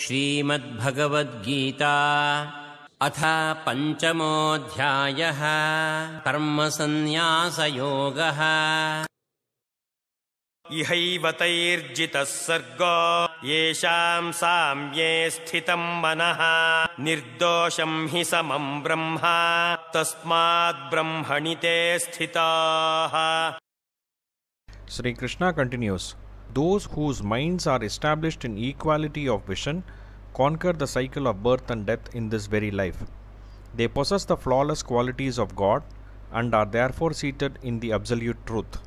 श्रीमद्भगवद्गीता अथ पञ्चमोऽध्यायः कर्म सन्न्यासयोगः इहैवतैर्जितः सर्ग येषाम् साम्ये स्थितम् मनः निर्दोषम् हि समम् ब्रह्मा तस्माद्ब्रह्मणि ते स्थिताः Shri Krishna continues Those whose minds are established in equality of vision conquer the cycle of birth and death in this very life. They possess the flawless qualities of God and are therefore seated in the absolute truth.